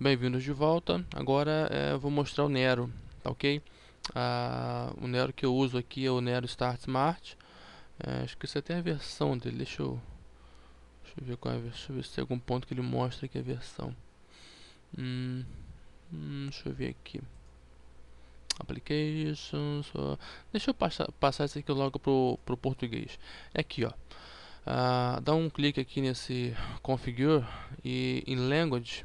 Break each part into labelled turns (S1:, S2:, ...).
S1: Bem-vindos de volta. Agora é, eu vou mostrar o Nero, tá ok? Ah, o Nero que eu uso aqui é o Nero Start Smart. É, acho que você tem a versão dele. Deixa eu, deixa eu ver qual é a versão. Deixa eu ver se tem algum ponto que ele mostra aqui a versão. Hum, hum, deixa eu ver aqui. Applications. Ó. Deixa eu passar, passar isso aqui logo pro, pro português. É aqui, ó. Ah, dá um clique aqui nesse configure e em language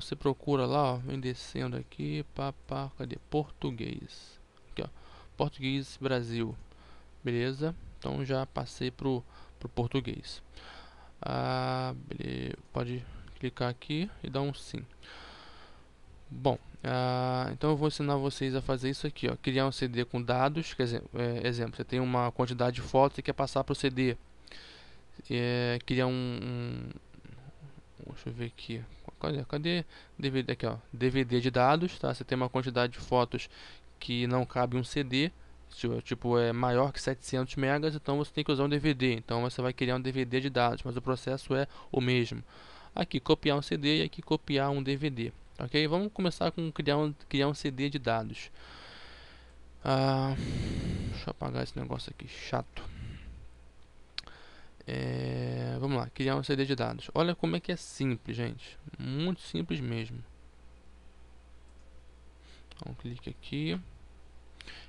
S1: você procura lá, ó, vem descendo aqui, papá cadê? Português. Aqui, ó, português Brasil. Beleza? Então já passei pro, pro português. Ah, Pode clicar aqui e dar um sim. Bom, ah, então eu vou ensinar vocês a fazer isso aqui, ó. Criar um CD com dados, quer dizer, é, exemplo, você tem uma quantidade de fotos e quer passar para o CD. É, criar um, um... Deixa eu ver aqui. Cadê? Cadê? DVD aqui, ó. DVD de dados, tá? Você tem uma quantidade de fotos que não cabe um CD, tipo é maior que 700 megas, então você tem que usar um DVD. Então você vai criar um DVD de dados, mas o processo é o mesmo. Aqui copiar um CD e aqui copiar um DVD. Ok? Vamos começar com criar um, criar um CD de dados. Ah, deixa eu apagar esse negócio aqui, chato. É, vamos lá, criar um CD de dados. Olha como é que é simples, gente. Muito simples mesmo. Então, clique aqui.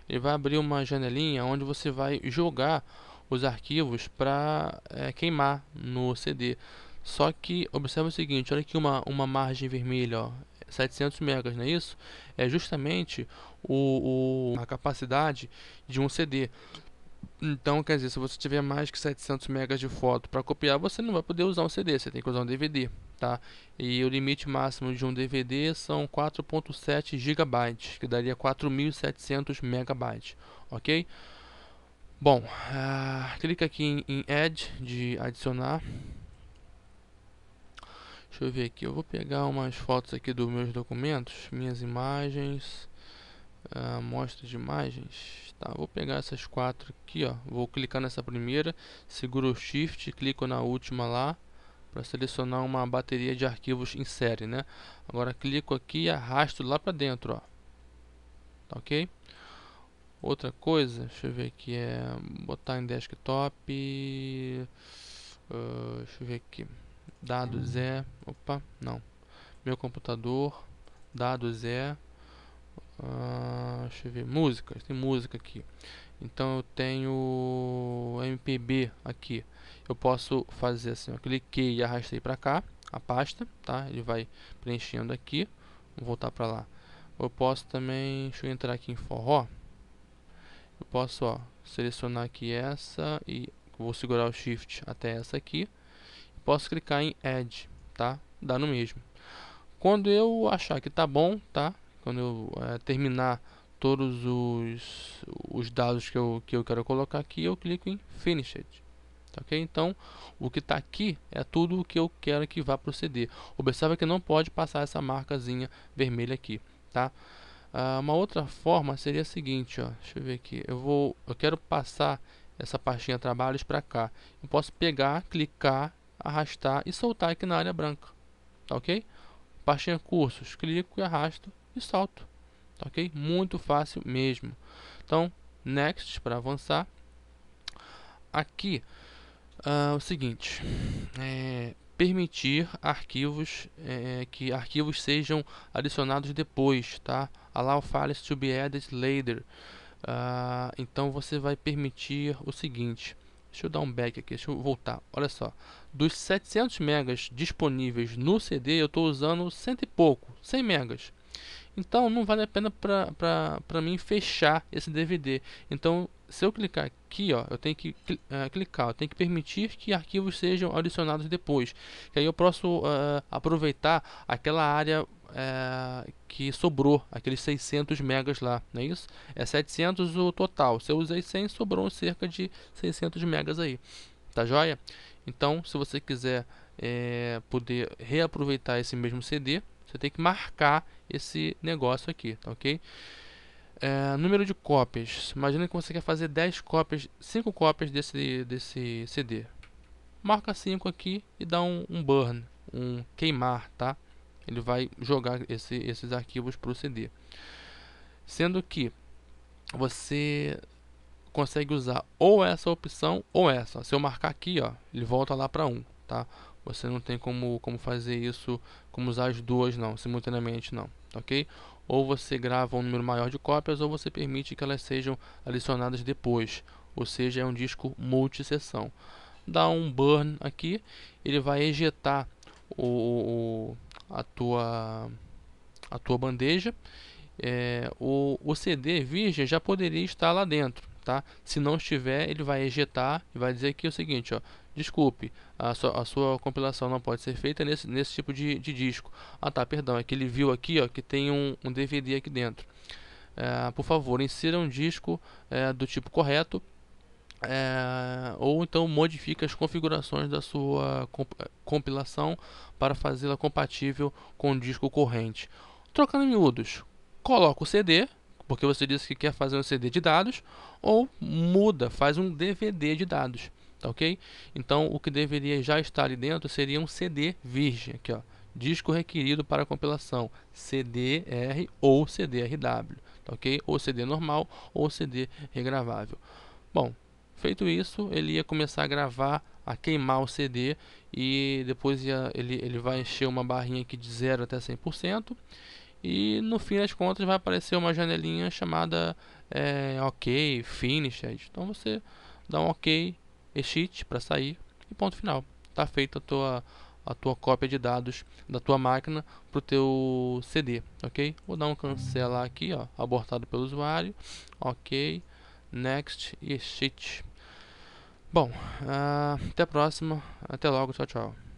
S1: Ele vai abrir uma janelinha onde você vai jogar os arquivos para é, queimar no CD. Só que observa o seguinte, olha aqui uma, uma margem vermelha, ó, 700 megas, não é isso? É justamente o, o, a capacidade de um CD. Então, quer dizer, se você tiver mais que 700 megas de foto para copiar, você não vai poder usar um CD, você tem que usar um DVD, tá? E o limite máximo de um DVD são 4.7 gigabytes, que daria 4.700 megabytes, ok? Bom, uh, clica aqui em, em Add, de adicionar. Deixa eu ver aqui, eu vou pegar umas fotos aqui dos meus documentos, minhas imagens uh, mostra de imagens tá vou pegar essas quatro aqui ó vou clicar nessa primeira seguro o shift clico na última lá para selecionar uma bateria de arquivos em série né agora clico aqui e arrasto lá para dentro ó tá ok outra coisa deixa eu ver aqui é botar em desktop uh, deixa eu ver aqui dados é opa não meu computador dados é Uh, deixa eu ver, músicas, tem música aqui. Então eu tenho MPB aqui. Eu posso fazer assim, eu cliquei e arrastei para cá a pasta, tá? Ele vai preenchendo aqui. Vou voltar para lá. Eu posso também, deixa eu entrar aqui em forró. Eu posso, ó, selecionar aqui essa e vou segurar o shift até essa aqui. Posso clicar em add, tá? Dá no mesmo. Quando eu achar que tá bom, tá? quando eu é, terminar todos os, os dados que eu, que eu quero colocar aqui, eu clico em Finish It. Tá ok Então, o que está aqui é tudo o que eu quero que vá proceder. observe que não pode passar essa marcazinha vermelha aqui. Tá? Ah, uma outra forma seria a seguinte, ó, deixa eu ver aqui. Eu, vou, eu quero passar essa pastinha trabalhos para cá. Eu posso pegar, clicar, arrastar e soltar aqui na área branca. Tá ok? Pastinha cursos, clico e arrasto e salto. Tá ok? Muito fácil mesmo. Então, next para avançar. Aqui, uh, o seguinte. É, permitir arquivos é, que arquivos sejam adicionados depois, tá? Allow files to be added later. Uh, então você vai permitir o seguinte. Deixa eu dar um back aqui, deixa eu voltar. Olha só, dos 700 megas disponíveis no CD, eu estou usando cento e pouco, 100 megas. Então não vale a pena para mim fechar esse DVD. Então se eu clicar aqui, ó, eu tenho que uh, clicar, eu tenho que permitir que arquivos sejam adicionados depois. Que aí eu posso uh, aproveitar aquela área uh, que sobrou, aqueles 600 megas lá, não é isso? É 700 o total, se eu usei 100, sobrou cerca de 600 megas aí, tá joia? Então, se você quiser é, poder reaproveitar esse mesmo CD, você tem que marcar esse negócio aqui, tá ok? É, número de cópias. Imagina que você quer fazer 10 cópias, 5 cópias desse, desse CD. Marca 5 aqui e dá um, um burn, um queimar, tá? Ele vai jogar esse, esses arquivos para o CD. Sendo que você consegue usar ou essa opção ou essa. Se eu marcar aqui, ó, ele volta lá para 1, um, tá? Você não tem como, como fazer isso, como usar as duas não, simultaneamente não, ok? Ou você grava um número maior de cópias ou você permite que elas sejam adicionadas depois, ou seja, é um disco multisseção. Dá um burn aqui, ele vai ejetar o, a, tua, a tua bandeja. É, o, o CD virgem já poderia estar lá dentro. Tá? Se não estiver, ele vai ejetar e vai dizer aqui é o seguinte, ó, Desculpe, a sua, a sua compilação não pode ser feita nesse, nesse tipo de, de disco. Ah tá, perdão, é que ele viu aqui ó, que tem um, um DVD aqui dentro. É, por favor, insira um disco é, do tipo correto é, ou então modifique as configurações da sua comp é, compilação para fazê-la compatível com o disco corrente. Trocando em miúdos, coloca o CD, porque você disse que quer fazer um CD de dados, ou muda, faz um DVD de dados. Tá ok? Então o que deveria já estar ali dentro seria um CD virgem, aqui ó, disco requerido para compilação, CDR ou CDRW, tá ok? Ou CD normal ou CD regravável. Bom, feito isso, ele ia começar a gravar, a queimar o CD e depois ia, ele, ele vai encher uma barrinha aqui de 0 até 100% e no fim das contas vai aparecer uma janelinha chamada é, OK, Finished. Então você dá um OK e para sair e ponto final. Está feita a tua, a tua cópia de dados da tua máquina para o teu CD, ok? Vou dar um cancelar aqui, ó, abortado pelo usuário, ok, next e Shift. Bom, uh, até a próxima, até logo, tchau, tchau.